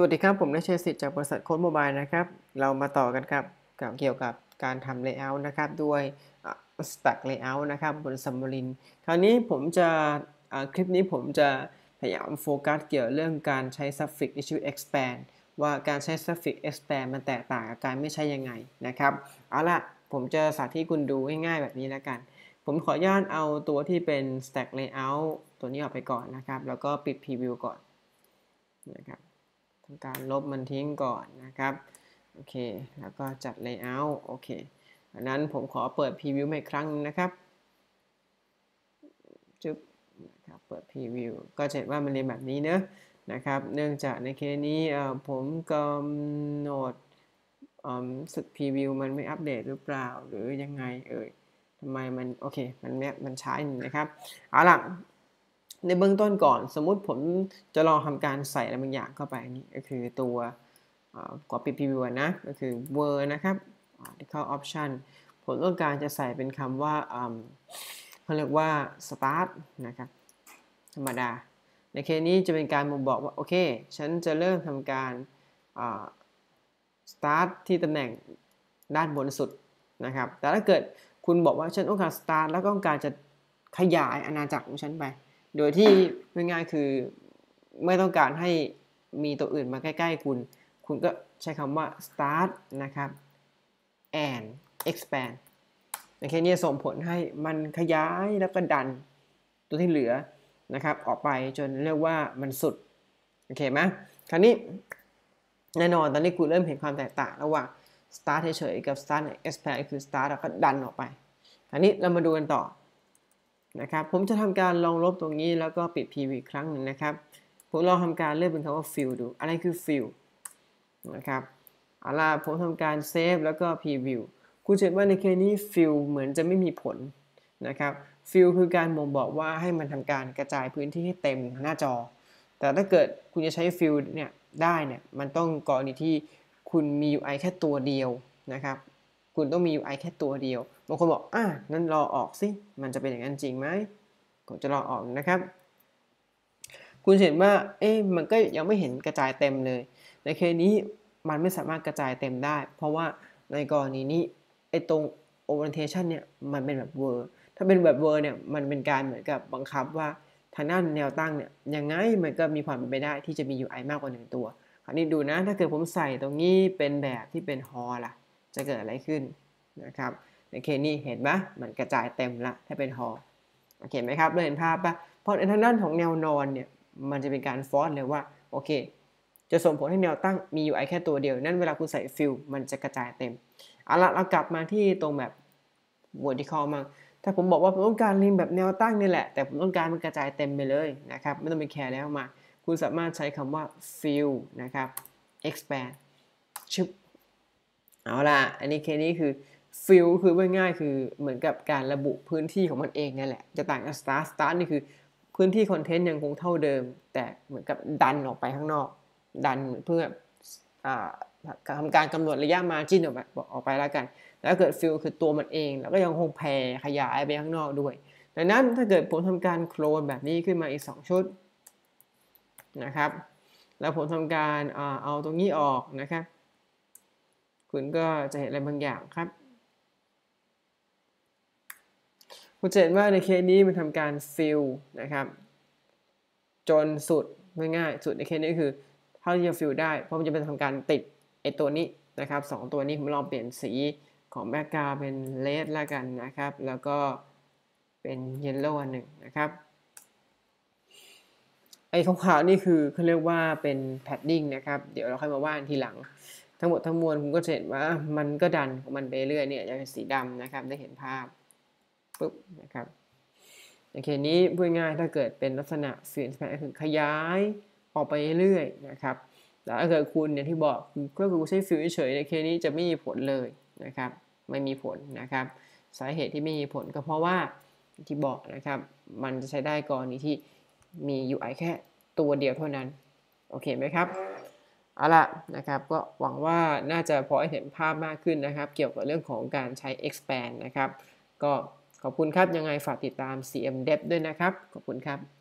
สวัสดีครับ ผมนเชสิทธิ์จากบริษัทโค้ดโมบาย นะครับ เรามาต่อกันครับกับเกี่ยวกับการทำเลเยอร์นะครับด้วยสตักเลเยอร์นะครับบนซัมมารินคราวนี้ผมจะคลิปนี้ผมจะพยายามโฟกัสเกี่ยวเรื่องการใช้ suffix ในชีวิต expand ว่าการใช้ suffix expand มันแตกต่างกับการไม่ใช้ยังไงนะครับ เอาล่ะ ผมจะสาธิตคุณดูง่ายๆแบบนี้แล้วกัน ผมขออนุญาตเอาตัวที่เป็น stack layout ตัวนี้ออกไปก่อนนะครับ แล้วก็ปิด preview ก่อน นะครับการลบมันทิ้งก่อนนะครับ โอเค แล้วก็จัด layout โอเคดังนั้นผมขอเปิด preview ใหม่ครั้งนะครับจึ๊บนะครับเปิด preview ก็จะเห็นว่ามันเรียนแบบนี้เนะนะครับ เนื่องจากในเคสนี้ผมกำหนดสึก preview มันไม่อัปเดตหรือเปล่าหรือยังไงเอ่ยทำไมมัน โอเค มันเนียมันใช้นะครับเอาล่ะในเบื้องต้นก่อนสมมุติผมจะลองทำการใส่อะไรบางอย่างเข้าไปนี่ก็คือตัวกว่าปดพีวนะ ก็คือเวอร์นะครับที่เข้าออปชันผมต้องการจะใส่เป็นคำว่าเขาเรียกว่า start นะครับธรรมดา ในเคสนี้จะเป็นการบ่งบอกว่า โอเค ฉันจะเริ่มทำการ start ที่ตำแหน่งด้านบนสุด นะครับ แต่ถ้าเกิดคุณบอกว่าฉันต้องการ start แล้วก็ต้องการจะขยายอาณาจักรของฉันไปโดยที่ง่ายๆคือไม่ต้องการให้มีตัวอื่นมาใกล้ๆ คุณ คุณก็ใช้คำว่า start นะครับ and expand โอเคเนี่ยส่งผลให้มันขยายแล้วก็ดัน ตัวที่เหลือนะครับ ออกไปจนเรียกว่ามันสุด โอเคไหมคราวนี้ แน่นอนตอนนี้คุณเริ่มเห็นความแตกต่างระหว่าง start เฉยๆกับ start expand คือ start แล้วก็ดันออกไป คราวนี้เรามาดูกันต่อนะครับผมจะทำการลองลบตรงนี้แล้วก็ปิด PV ครั้งหนึ่งนะครับ ผมลองทำการเลือกเป็นคำว่า fill ดู อะไรคือ fill นะครับเอาล่ะผมทำการเซฟแล้วก็ preview คุณจะเห็นว่าในเคสนี้ fill เหมือนจะไม่มีผลนะครับ fill คือการบ่งบอกว่าให้มันทำการกระจายพื้นที่ให้เต็มหน้าจอ แต่ถ้าเกิดคุณจะใช้ fill เนี่ยได้เนี่ย มันต้องกรณีที่คุณมี UI แค่ตัวเดียวนะครับคุณต้องมี UI แค่ตัวเดียวบางคนบอกอ่ะนั้นรอออกสิมันจะเป็นอย่างนั้นจริงไหมผมจะรอออกนะครับ คุณเห็นว่าเอ๊ะมันก็ยังไม่เห็นกระจายเต็มเลย ในเคสนี้มันไม่สามารถกระจายเต็มได้ เพราะว่าในกรณีนี้ไอ้ตรง orientation เนี่ยมันเป็นแบบเวอร์ ถ้าเป็นแบบเวอร์เนี่ย มันเป็นการเหมือนกับบังคับว่าทางด้านแนวตั้งเนี่ยยังไงมันก็มีความเป็นไปได้ที่จะมี UI มากกว่าหนึ่งตัวคราวนี้ดูนะถ้าเกิดผมใส่ตรงนี้เป็นแบบที่เป็นฮอล่ะจะเกิดอะไรขึ้นนะครับโอเคนี่เห็นไหมมันกระจายเต็มละถ้าเป็นฮอ โอเคไหมครับเราเห็นภาพปะเพราะในทางด้านของแนวนอนเนี่ย มันจะเป็นการฟอสเลยว่าโอเคจะส่งผลให้แนวตั้งมี UI แค่ตัวเดียว นั่นเวลาคุณใส่ฟิลมันจะกระจายเต็ม เอาละเรากลับมาที่ตรงแบบ vertical มั้งถ้าผมบอกว่าผมต้องการริมแบบแนวตั้งนี่แหละแต่ผมต้องการมันกระจายเต็มไปเลยนะครับไม่ต้องไปแคร์แล้วมาคุณสามารถใช้คำว่า fill นะครับ expand ชึบเอาล่ะอันนี้เคนี้คือฟิลคือง่ายๆคือเหมือนกับการระบุพื้นที่ของมันเองนั่นแหละ จะต่างกับสตาร์สตาร์นี่คือพื้นที่คอนเทนต์ยังคงเท่าเดิม แต่เหมือนกับดันออกไปข้างนอก ดันเพื่อทำการกำหนดระยะมาจิ้นออกไปออกไปแล้วกัน แล้วเกิดฟิลคือตัวมันเอง แล้วก็ยังคงแผ่ขยายไปข้างนอกด้วย ดังนั้นถ้าเกิดผมทำการโคลนแบบนี้ขึ้นมาอีก2ชุดนะครับ แล้วผมทำการเอาตรงนี้ออกนะครับคุณก็จะเห็นอะไรบางอย่างครับคุณจะเห็นว่าในเคสนี้มันทำการฟิลนะครับจนสุดไม่ง่ายสุดในเคสนี้ คือเท่าที่จะฟิลได้ เพราะมันจะเป็นทำการติดไอตัวนี้นะครับสองตัวนี้ผมลองเปลี่ยนสีของแบกกาเป็นเลดแล้วกันนะครับ แล้วก็เป็นเยลโล่อันหนึ่งนะครับไอ้ขาวๆนี่คือเขาเรียกว่าเป็นแพดดิ้งนะครับเดี๋ยวเราค่อยมาว่าทีหลังทั้งหมดทั้งมวลคุณก็จะเห็นว่ามันก็ดันของมันไปเรื่อยเนี่ยจะเป็นสีดำนะครับได้เห็นภาพปุ๊บนะครับโอเคนี้พูดง่ายถ้าเกิดเป็นลักษณะสื่อสารกคือขยายออกไปเรื่อยนะครับแต่ถ้าเกิดคุณเนี่ยที่บอกก็คือใช้ฟิวเฉยในเคสนี้จะไม่มีผลเลยนะครับ ไม่มีผลนะครับ สาเหตุที่ไม่มีผลก็เพราะว่าที่บอกนะครับ มันจะใช้ได้กรณีที่มี UI แค่ตัวเดียวเท่านั้นโอเคไหมครับเอาละนะครับ ก็หวังว่าน่าจะพอให้เห็นภาพมากขึ้นนะครับ เกี่ยวกับเรื่องของการใช้ expand นะครับ ก็ขอบคุณครับ ยังไงฝากติดตาม CM Dev ด้วยนะครับ ขอบคุณครับ